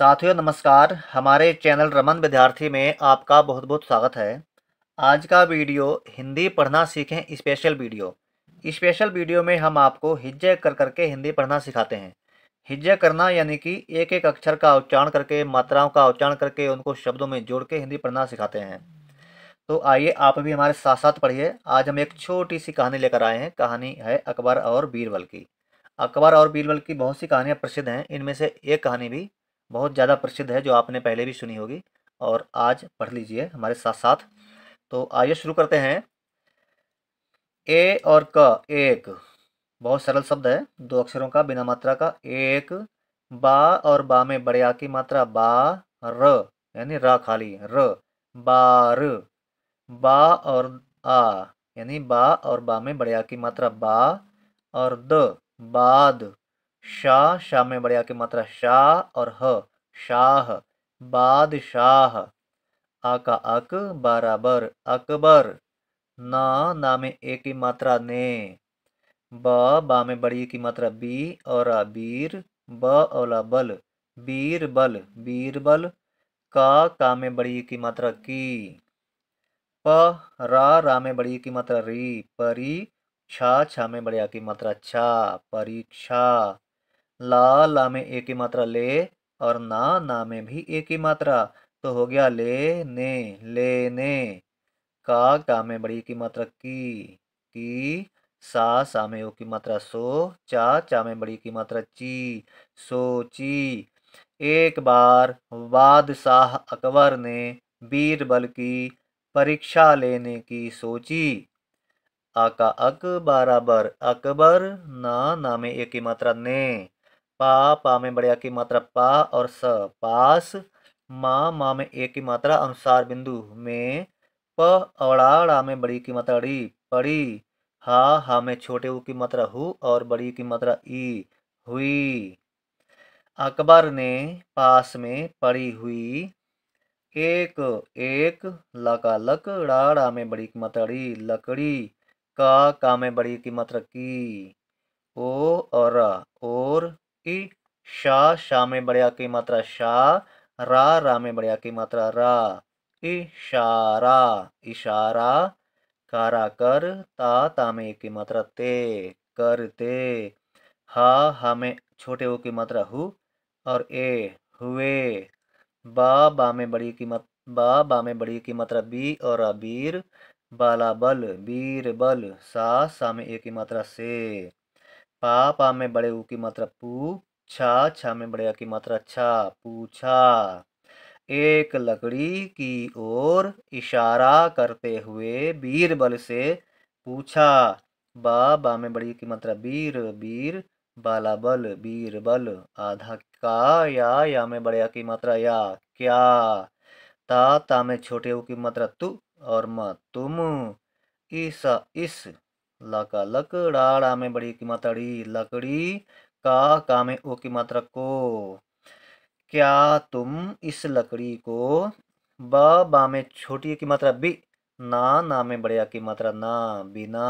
साथियों नमस्कार हमारे चैनल रमन विद्यार्थी में आपका बहुत बहुत स्वागत है आज का वीडियो हिंदी पढ़ना सीखें स्पेशल वीडियो स्पेशल वीडियो में हम आपको हिज्जे कर करके हिंदी पढ़ना सिखाते हैं हिज्जे करना यानी कि एक एक अक्षर का उच्चारण करके मात्राओं का उच्चारण करके उनको शब्दों में जोड़ के हिंदी पढ़ना सिखाते हैं तो आइए आप भी हमारे साथ साथ पढ़िए आज हम एक छोटी सी कहानी लेकर आए हैं कहानी है अकबर और बीरबल की अकबर और बीरबल की बहुत सी कहानियाँ प्रसिद्ध हैं इनमें से एक कहानी भी बहुत ज़्यादा प्रसिद्ध है जो आपने पहले भी सुनी होगी और आज पढ़ लीजिए हमारे साथ साथ तो आइए शुरू करते हैं ए और क एक बहुत सरल शब्द है दो अक्षरों का बिना मात्रा का एक बा और बा में बड़े आ की मात्रा बा र यानी र खाली र बार बा और आ यानी बा और बा में बड़े आ की मात्रा बा और द बाद शाह शाह में बड़े आ की मात्रा शाह और ह शाह बादशाह आ का अक बराबर अकबर ना ना में ए की मात्रा ने ब बा में बड़ी की मात्रा बी और बीर ब औला बल बीर बल बीर बल का का में बड़ी की मात्रा की प रा रा में बड़ी की मात्रा री परी छा छा में बड़िया की मात्रा छा परीक्षा ला ला में एक ही मात्रा ले और ना ना में भी एक ही मात्रा तो हो गया ले ने ले ने का का में बड़ी की मात्रा की की सा सा में ओ की मात्रा सो चा चा में बड़ी की मात्रा ची सो ची एक बार बादशाह अकबर ने बीरबल की परीक्षा लेने की सोची आका अक बराबर अकबर ना ना में एक ही मात्रा ने पा पा में बड़े की मात्रा पा और स पास माँ मा में ए की मात्रा अनुसार बिंदु में प अड़ाड़ा में बड़ी की मात्रा ड़ी पड़ी हा हा में छोटे ऊ की मात्रा हु और बड़ी की मात्रा ई हुई अकबर ने पास में पड़ी हुई एक एक लका लकड़ाड़ा में बड़ी की मात्रा ड़ी लकड़ी का का में बड़ी की मात्रा की ओ और ओर ई शा शा में बड़े आ की मात्रा शा रा रा में बड़े आ की मात्रा रा इशारा इशारा कारा कर ता ता में की मात्रा ते करते हा हा में छोटे ओ की मात्रा हु और ए हुए बा बा में बड़ी की मत बा बा में बड़ी की मात्रा बी और अबीर बाला बल बीर बल सा सा में एक की मात्रा से पा पा में बड़े ऊ की मात्रा पू छा छा में बड़े आ की मात्रा छा पूछा एक लकड़ी की ओर इशारा करते हुए बीरबल से पूछा बा बा में बड़ी की मात्रा बीर बीर बाला बीर बीरबल आधा का या या में बड़े आ की मात्रा या क्या ता ता में छोटे ऊ की मात्रा तु और म तुम इस इस ल का लकड़ा में बड़ी की मात्रा लकड़ी का का में ओ की मात्रा को क्या तुम इस लकड़ी को ब बा में छोटी की मात्रा बी ना ना में बड़े की मात्रा ना बिना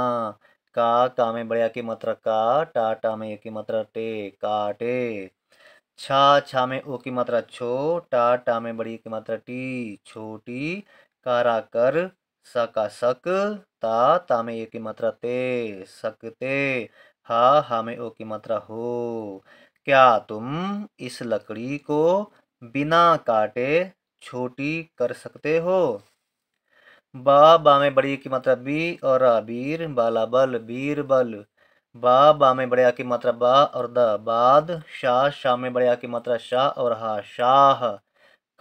का का में बड़े की मात्रा का टा टा में एक मात्रा टे काटे छा छा में ओ की मात्रा छो टा टा में बड़ी की मात्रा टी छोटी कारा कर सका सक ता ता में ए की मात्रा ते सकते हा हा में ओ की मात्रा हो क्या तुम इस लकड़ी को बिना काटे छोटी कर सकते हो बा बा में बड़ी की मात्रा बी और बीर बाला बल बीर बल बा बा में बड़े की मात्रा बा और द बाद शाह शाह में बड़े की मात्रा शाह और हा शाह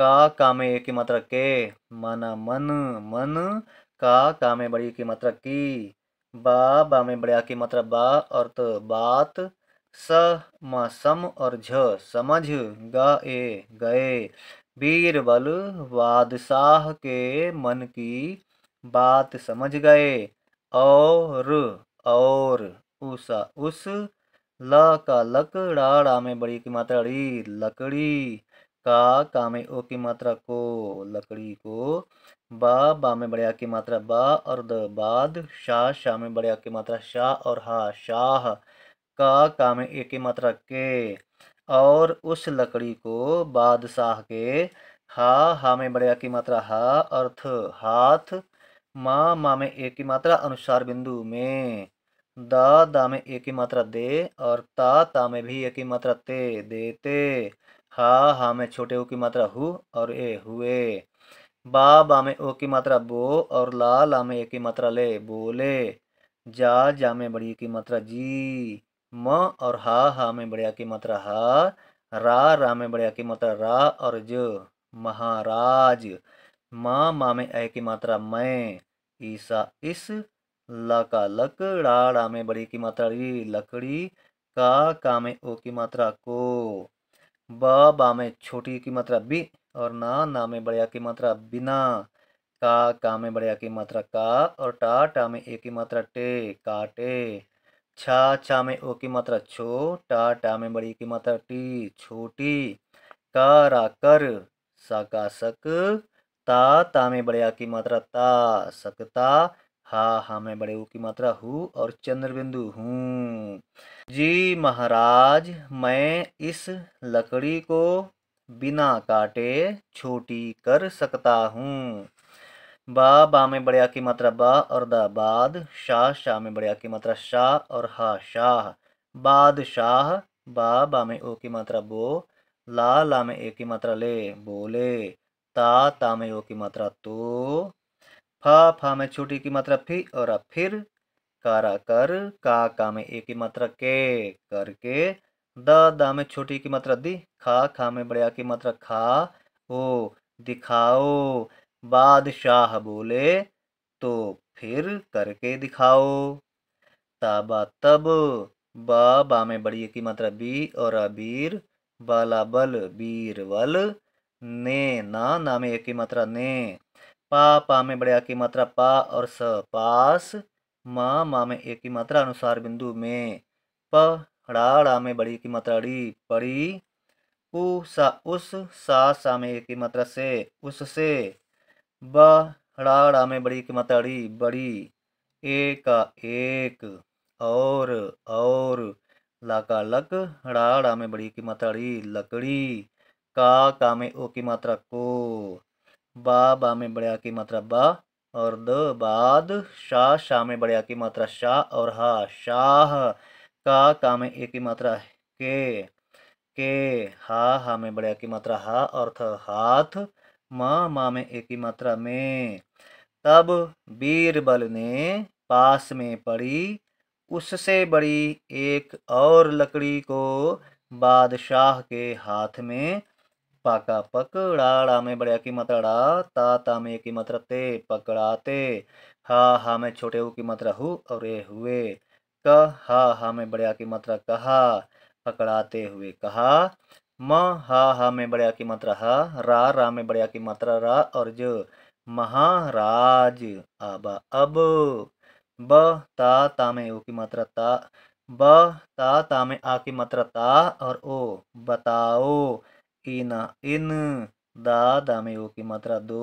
का कामे एक मत के मन मन मन का कामे बड़ी की मत की बा बा में बड़ा की मात्रा बा और बात स म सम और झ समझ ग ए गए बीरबल बादशाह के मन की बात समझ गए और और उस उस ल का लकड़ा में बड़ी की मात्रा री लकड़ी का का में ओ की मात्रा को लकड़ी को बा बा में बड़े आ की मात्रा बा और द बाद शाह शाह में बड़े आ की मात्रा शाह और हा शाह का का में ए की मात्रा के और उस लकड़ी को बादशाह के हा हा में बड़े आ की मात्रा हा अर्थ हाथ माँ मा में ए की मात्रा अनुसार बिंदु में दा दा में ए की मात्रा दे और ता ता में भी ए की मात्रा ते देते हा हा में छोटे ओ की मात्रा हु और ए हुए बा बा में ओ की मात्रा बो और ला ला में ए की मात्रा ले बोले जा जा में बड़ी की मात्रा जी म और हा हा में बड़िया की मात्रा हा रा रा में बड़िया की मात्रा रा और ज महाराज मा मा में ऐ की मात्रा मैं ईसा इस ला का लकड़ा रा में बड़ी की मात्रा री लकड़ी का का में ओ की मात्रा को बा बा में छोटी की मात्रा बी और ना ना में बढ़िया की मात्रा बिना का का में बढ़िया की मात्रा का और टा टा में ए की मात्रा टे टे छा छा में ओ की मात्रा छो टा टा में बड़ी की मात्रा टी छोटी रा कर सक ता ता में बढ़िया की मात्रा ता सकता हा हा मैं बड़े ऊ की मात्रा हूँ और चंद्र बिंदु हूँ जी महाराज मैं इस लकड़ी को बिना काटे छोटी कर सकता हूँ बा बा में बड़े आ की मात्रा बा और द बाद शाह शाह में बड़े आ की मात्रा शाह और हा शाह शाह बा बा में ओ की मात्रा बो ला ला में ए की मात्रा ले बोले ता ता में ओ की मात्रा तो फा फा में छोटी की मात्रा फी और फिर कारा कर का का में एक की मात्रा के करके द दा में छोटी की मात्रा दी खा खा में बड़े की मात्रा खा ओ दिखाओ बादशाह बोले तो फिर करके दिखाओ ताबा तब बा बा में बड़ी की मात्रा बी और अबीर बाला बल बीर वल ने ना ना एक की मात्रा ने पा पा में बड़े आ की मात्रा पा और स पास मा मा में एक की मात्रा अनुसार बिंदु में प ड़ा में बड़ी की मात्रा री पड़ी उ सा उस सा सा में एक की मात्रा से उससे ब ड़ा में बड़ी की मात्रा री बड़ी ए का एक और और ला का लक ड़ा ड़ा में बड़ी की मात्रा री लकड़ी का का में ओ की मात्रा को बा बा में बड़े आ की मात्रा बा और द बाद शाह शाह में बड़े आ की मात्रा शाह और हा शाह का का में एक की मात्रा के के हा हा में बड़े आ की मात्रा हा और थ हाथ मा मा में एक की मात्रा में तब बीरबल ने पास में पड़ी उससे बड़ी एक और लकड़ी को बादशाह के हाथ में पाका पकड़ाड़ा में बड़े की मात्रा ड़ा ता ता में की मात्रा ते पकड़ाते हा हा में छोटे ऊ की मात्रा हु और ए हुए क हा हा में बड़े की मात्रा कहा पकड़ाते हुए कहा म हा हा में बड़े की मात्रा हा रा रा में बड़े की मात्रा रा और ज महाराज आबा अब ब ता ता में ऊ की मात्रा ता ब ता ता में आ की मात्रा ता और ओ बताओ की ना इन दा दा में ओ की मात्रा दो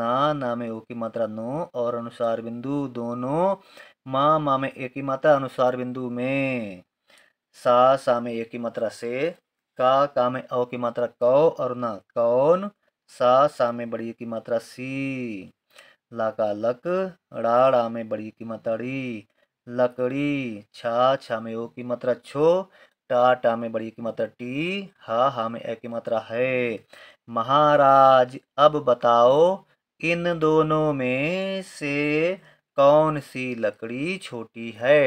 ना ना में ओ की मात्रा नो और अनुसार बिंदु दोनों माँ माँ में एक ही मात्रा अनुसार बिंदु में सा सा में एक ही मात्रा से का का में अ की मात्रा कौ और ना कौन सा सा में बड़ी की मात्रा सी ला का लक ड़ा ड़ा में बड़ी की मात्रा री लकड़ी छा छा में ओ की मात्रा छो टा टा में बड़ी की मात्रा टी हा हा में ए की मात्रा है महाराज अब बताओ इन दोनों में से कौन सी लकड़ी छोटी है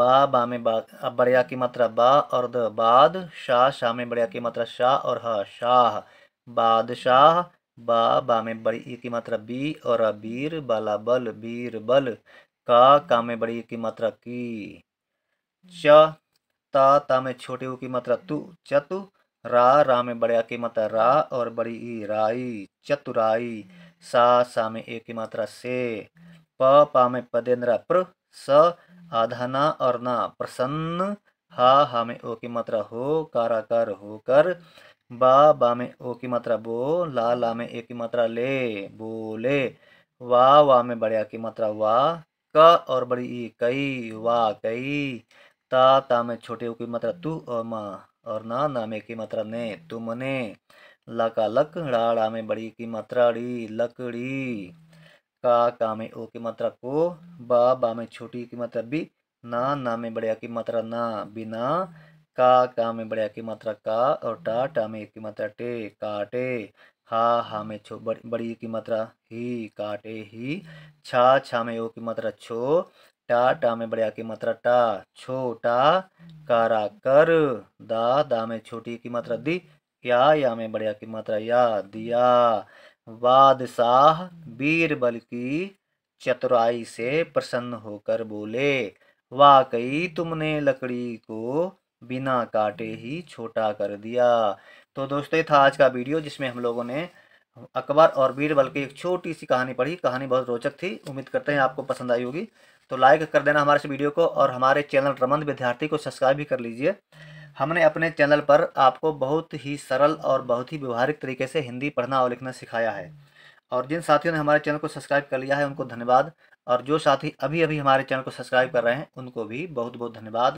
बा बा में बा बड़िया की मात्रा बा और द बाद शाह शाह में बड़िया की मात्रा शाह और हा शाह बादशाह बा बा में बड़ी ई की मात्रा बी और अबीर बाला बल बीर बल का का में बड़ी की मात्रा की च ता ता में छोटे ऊ की मात्रा तु चतु रा रा में बड़े की मात्रा रा और बड़ी ई राई चतुराई सा सा में ए की मात्रा से प पा में पदेंद्रा प्र स आधाना और ना प्रसन्न हा हा में ओ की मात्रा हो कारा कर हो कर बा बा में ओ की मात्रा बो ला ला में ए की मात्रा ले बोले वा वा में बड़े की मात्रा वा क और बड़ी ई कई वा कई ता ता में छोटे ऊ की मात्रा तू और माँ और ना ना में की मात्रा ने तुमने लका लक ड़ा में बड़ी की मात्रा ड़ी लकड़ी का का में ओ की मात्रा को बा बा में छोटी की मात्रा बी ना ना में बड़े की मात्रा ना बिना का का में बड़े की मात्रा का और टा टा में की मात्रा टे काटे हा हा में छो बड़ी की मात्रा ही काटे ही छा छा में ओ की मात्रा छो टा टा में बड़े आ की मात्रा टा छोटा हम्म। कारा कर दा दा में छोटी की मात्रा दी या या में बड़े आ की मात्रा या दिया बादशाह बीरबल की चतुराई से प्रसन्न होकर बोले वाकई तुमने लकड़ी को बिना काटे ही छोटा कर दिया तो दोस्तों ये था आज का वीडियो जिसमें हम लोगों ने अकबर और बीरबल की एक छोटी सी कहानी पढ़ी कहानी बहुत रोचक थी उम्मीद करते हैं आपको पसंद आई होगी तो लाइक कर देना हमारे इस वीडियो को और हमारे चैनल रमन विद्यार्थी को सब्सक्राइब भी कर लीजिए हमने अपने चैनल पर आपको बहुत ही सरल और बहुत ही व्यवहारिक तरीके से हिंदी पढ़ना और लिखना सिखाया है और जिन साथियों ने हमारे चैनल को सब्सक्राइब कर लिया है उनको धन्यवाद और जो साथी अभी अभी हमारे चैनल को सब्सक्राइब कर रहे हैं उनको भी बहुत बहुत धन्यवाद